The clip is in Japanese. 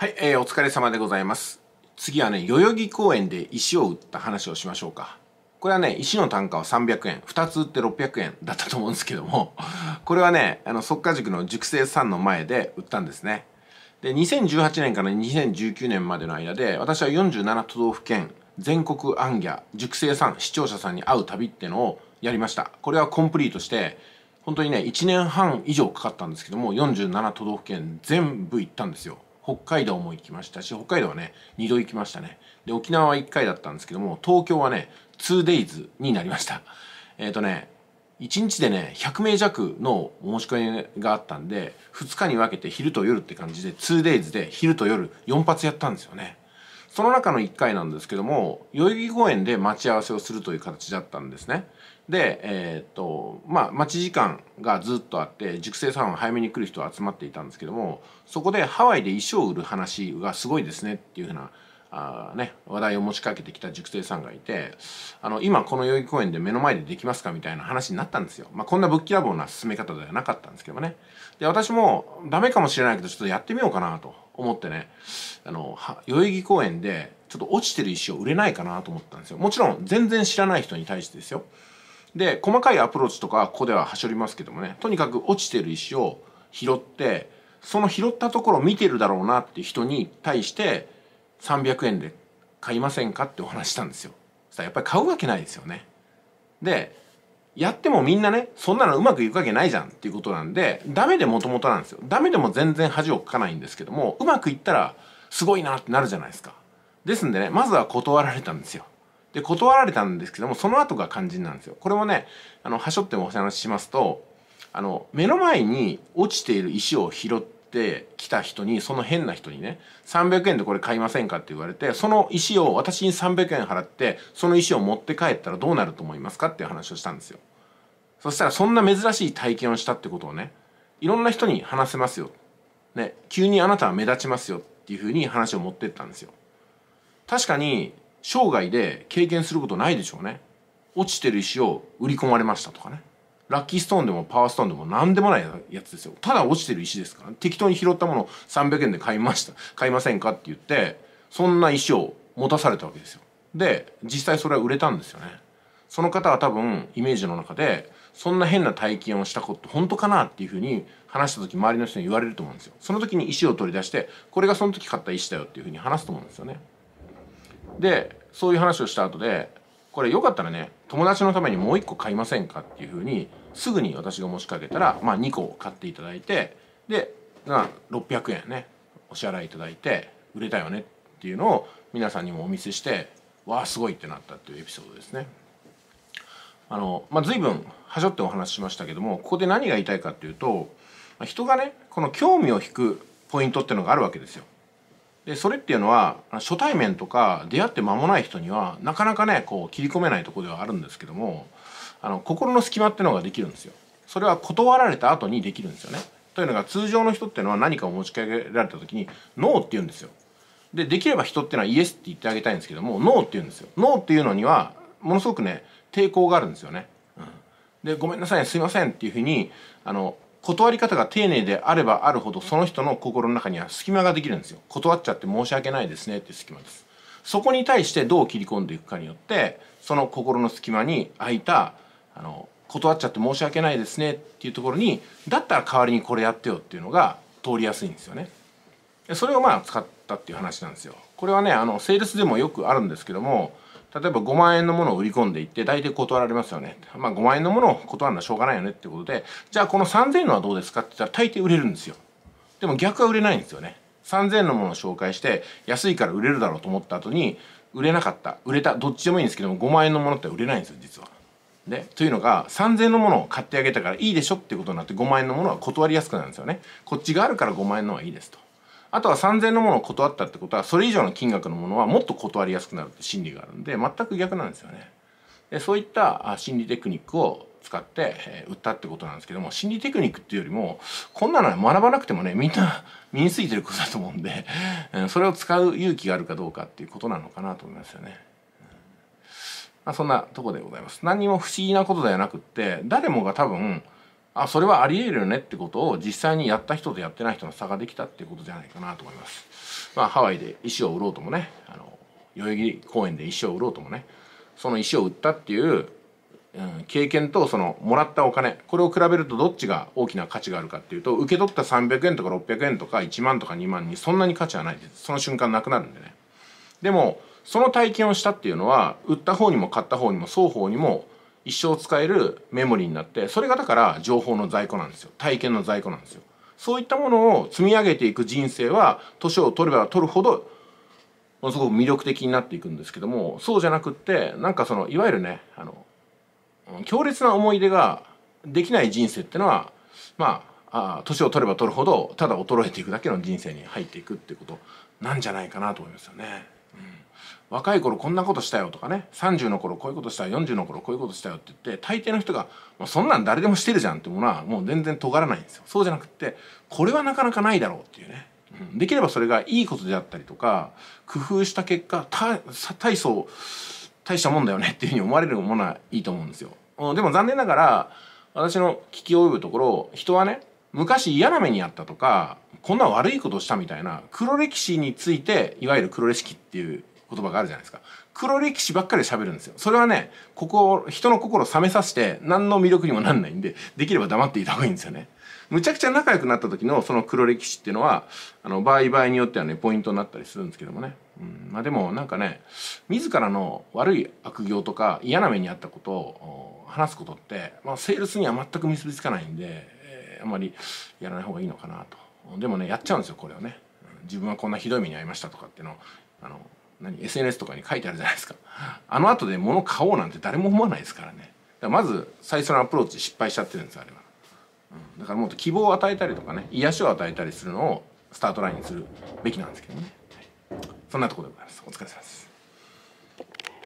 はい、えー、お疲れ様でございます。次はね、代々木公園で石を売った話をしましょうか。これはね、石の単価は300円、2つ売って600円だったと思うんですけども、これはね、あの、即価塾の塾生さんの前で売ったんですね。で、2018年から2019年までの間で、私は47都道府県、全国アンギャ、塾生さん、視聴者さんに会う旅ってのをやりました。これはコンプリートして、本当にね、1年半以上かかったんですけども、47都道府県全部行ったんですよ。北海道も行きましたし、北海道はね、2度行きましたね。で、沖縄は1回だったんですけども、東京はね、2days になりました。えっ、ー、とね、1日でね、100名弱の申し込みがあったんで、2日に分けて昼と夜って感じで、2days で昼と夜4発やったんですよね。その中の1回なんですけども、代々木公園で待ち合わせをするという形だったんですね。で、えーとまあ、待ち時間がずっとあって熟成サロン早めに来る人は集まっていたんですけどもそこでハワイで衣装を売る話がすごいですねっていうふうなあ、ね、話題を持ちかけてきた熟成さんがいてあの今この代々木公園で目の前でできますかみたいな話になったんですよ、まあ、こんなぶっきらぼうな進め方ではなかったんですけどねで私もダメかもしれないけどちょっとやってみようかなと思ってねあの代々木公園でちょっと落ちてる石を売れないかなと思ったんですよもちろん全然知らない人に対してですよで細かいアプローチとかここでははしょりますけどもねとにかく落ちてる石を拾ってその拾ったところを見てるだろうなって人に対して300円で買いませんかってお話したんですよ。そしたらやっぱり買うわけないですよね。でやってもみんなねそんなのうまくいくわけないじゃんっていうことなんでダメでもともとなんですよ。ダメでも全然恥をかかないんですけどもうまくいったらすごいなってなるじゃないですか。ですんでねまずは断られたんですよ。で断られたんですけどもその後が肝心なんですよこれもねあの端折ってお話ししますとあの目の前に落ちている石を拾ってきた人にその変な人にね300円でこれ買いませんかって言われてその石を私に300円払ってその石を持って帰ったらどうなると思いますかっていう話をしたんですよそしたらそんな珍しい体験をしたってことをねいろんな人に話せますよ、ね、急にあなたは目立ちますよっていうふうに話を持ってったんですよ確かに生涯で経験することないでしょうね落ちてる石を売り込まれましたとかねラッキーストーンでもパワーストーンでも何でもないやつですよただ落ちてる石ですから、適当に拾ったものを300円で買いました買いませんかって言ってそんな石を持たされたわけですよで実際それは売れたんですよねその方は多分イメージの中でそんな変な体験をしたこと本当かなっていうふうに話した時周りの人に言われると思うんですよその時に石を取り出してこれがその時買った石だよっていうふうに話すと思うんですよねでそういう話をした後でこれよかったらね友達のためにもう1個買いませんかっていうふうにすぐに私が持ちかけたら、まあ、2個買っていただいてで、まあ、600円ねお支払いいただいて売れたよねっていうのを皆さんにもお見せしてわあすごいってなったっていうエピソードですね。あのまあ、随分はしょってお話ししましたけどもここで何が言いたいかっていうと人がねこの興味を引くポイントってのがあるわけですよ。でそれっていうのは初対面とか出会って間もない人にはなかなかねこう切り込めないとこではあるんですけどもあの心の隙間ってのができるんですよ。それは断られた後にできるんですよね。というのが通常の人っていうのは何かを持ち上げられた時にノーって言うんですよ。でできれば人っていうのはイエスって言ってあげたいんですけどもノーって言うんですよ。ノーっていうのにはものすごくね抵抗があるんですよね。うん、でごめんなさいすいませんっていうふうにあの断り方が丁寧であればあるほどその人の心の中には隙間ができるんですよ断っちゃって申し訳ないですねって隙間ですそこに対してどう切り込んでいくかによってその心の隙間に空いたあの断っちゃって申し訳ないですねっていうところにだったら代わりにこれやってよっていうのが通りやすいんですよねそれをまあ使ったっていう話なんですよこれはねあのセールスでもよくあるんですけども例えば5万円のものを売り込んでいって大体断られますよね。まあ5万円のものを断るのはしょうがないよねってことで、じゃあこの3000のはどうですかって言ったら大抵売れるんですよ。でも逆は売れないんですよね。3000のものを紹介して安いから売れるだろうと思った後に売れなかった、売れた、どっちでもいいんですけども5万円のものって売れないんですよ、実は。でというのが3,000のものを買ってあげたからいいでしょってことになって5万円のものは断りやすくなるんですよね。こっちがあるから5万円のはいいですと。あとは3000のものを断ったってことはそれ以上の金額のものはもっと断りやすくなるって心理があるんで全く逆なんですよね。でそういった心理テクニックを使って売ったってことなんですけども心理テクニックっていうよりもこんなの学ばなくてもねみんな身についてることだと思うんでそれを使う勇気があるかどうかっていうことなのかなと思いますよね。まあ、そんなとこでございます。何も不思議なことではなくって誰もが多分あそれはありえるよねってことを実際にやった人とやってない人の差ができたっていうことじゃないかなと思います。まあ、ハワイで石を売ろうともねあの代々木公園で石を売ろうともねその石を売ったっていう、うん、経験とそのもらったお金これを比べるとどっちが大きな価値があるかっていうと受け取った300円とか600円とか1万とか2万にそんなに価値はないですその瞬間なくなるんでね。でもその体験をしたっていうのは売った方にも買った方にも双方にも一生使えるメモリになってそれがだから情報の在庫なんですよ体験の在庫なんですよそういったものを積み上げていく人生は年を取れば取るほどものすごく魅力的になっていくんですけどもそうじゃなくってなんかそのいわゆるねあの強烈な思い出ができない人生ってのはまあ年を取れば取るほどただ衰えていくだけの人生に入っていくっていうことなんじゃないかなと思いますよね。若い頃こんなことしたよとかね30の頃こういうことしたよ40の頃こういうことしたよって言って大抵の人が、まあ、そんなん誰でもしてるじゃんってものはもう全然尖らないんですよそうじゃなくってこれはなかなかないだろうっていうね、うん、できればそれがいいことであったりとか工夫した結果大層大したもんだよねっていうふうに思われるものはいいと思うんですよ、うん、でも残念ながら私の聞き及ぶところ人はね昔嫌な目にあったとかこんな悪いことしたみたいな黒歴史についていわゆる黒歴史っていう言葉があるじゃないですか黒歴史ばっかり喋るんですよそれはねここ人の心を冷めさせて何の魅力にもなんないんでできれば黙っていた方がいいんですよねむちゃくちゃ仲良くなった時のその黒歴史っていうのはあの場合場合によってはねポイントになったりするんですけどもね、うん、まあでもなんかね自らの悪い悪行とか嫌な目にあったことを話すことって、まあ、セールスには全く結びつかないんであまりやらない方がいいのかなとでもねやっちゃうんですよこれをね自分はこんなひどい目に遭いましたとかっていうのをあの何 SNS とかに書いてあるじゃないですかあの後で物買おうなんて誰も思わないですからねだからまず最初のアプローチ失敗しちゃってるんですあれは、うん、だからもっと希望を与えたりとかね癒しを与えたりするのをスタートラインにするべきなんですけどね、そんなところでございますお疲れ様です